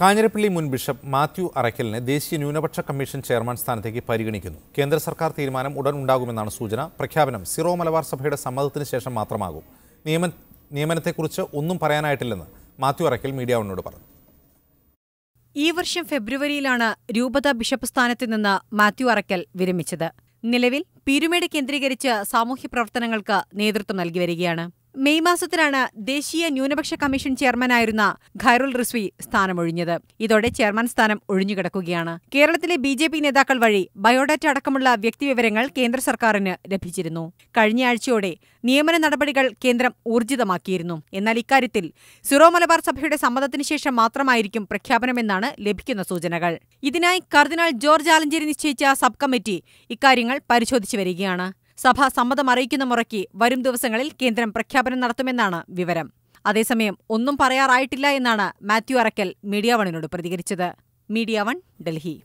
കാഞ്ഞിരപ്പള്ളി മുൻ ബിഷപ്പ് മാത്യു അറയ്ക്കലിനെ ദേശീയ ന്യൂനപക്ഷ കമ്മീഷൻ ചെയർമാൻ സ്ഥാനത്തേക്ക് പരിഗണിക്കുന്നു കേന്ദ്ര സർക്കാർ തീരുമാനം ഉടൻ ഉണ്ടാകുമെന്നാണ് സൂചന പ്രഖ്യാപനം സിറോ മലബാർ സഭയുടെ സമ്മതത്തിന് ശേഷം മാത്രമാകും നിയമ നിയമനത്തെക്കുറിച്ച് ഒന്നും പറയാനായിട്ടില്ലെന്ന് മാത്യു അറയ്ക്കൽ മീഡിയ ഒന്നോട് പറഞ്ഞു ഈ വർഷം ഫെബ്രുവരിയിലാണ് രൂപത ബിഷപ്പ് സ്ഥാനത്ത് നിന്ന് മാത്യു അറയ്ക്കൽ വിരമിച്ചത് നിലവിൽ പീരുമേട് കേന്ദ്രീകരിച്ച് സാമൂഹ്യ പ്രവർത്തനങ്ങൾക്ക് നേതൃത്വം നൽകി വരികയാണ് മെയ് മാസത്തിലാണ് ദേശീയ ന്യൂനപക്ഷ കമ്മീഷൻ ചെയർമാനായിരുന്ന ഖൈറുൽ റിസ്വി സ്ഥാനമൊഴിഞ്ഞത് ഇതോടെ ചെയർമാൻ സ്ഥാനം ഒഴിഞ്ഞുകിടക്കുകയാണ് കേരളത്തിലെ ബി ജെ പി നേതാക്കൾ വഴി ബയോഡാറ്റ അടക്കമുള്ള വ്യക്തിവിവരങ്ങൾ കേന്ദ്ര സർക്കാരിന് ലഭിച്ചിരുന്നു കഴിഞ്ഞ ആഴ്ചയോടെ നിയമന നടപടികൾ കേന്ദ്രം ഊർജിതമാക്കിയിരുന്നു എന്നാൽ ഇക്കാര്യത്തിൽ സിറോ മലബാർ സഭയുടെ സമ്മതത്തിന് ശേഷം മാത്രമായിരിക്കും പ്രഖ്യാപനമെന്നാണ് ലഭിക്കുന്ന സൂചനകൾ ഇതിനായി കർദിനാൾ ജോർജ് ആലഞ്ചേരി നിശ്ചയിച്ച സബ് കമ്മിറ്റി ഇക്കാര്യങ്ങൾ പരിശോധിച്ചു വരികയാണ് സഭ സമ്മതം അറിയിക്കുന്ന മുറയ്ക്ക് വരും ദിവസങ്ങളിൽ കേന്ദ്രം പ്രഖ്യാപനം നടത്തുമെന്നാണ് വിവരം അതേസമയം ഒന്നും പറയാറായിട്ടില്ല എന്നാണ് മാത്യു അറക്കൽ മീഡിയ വണിനോട് പ്രതികരിച്ചത് മീഡിയ വൺ ഡൽഹി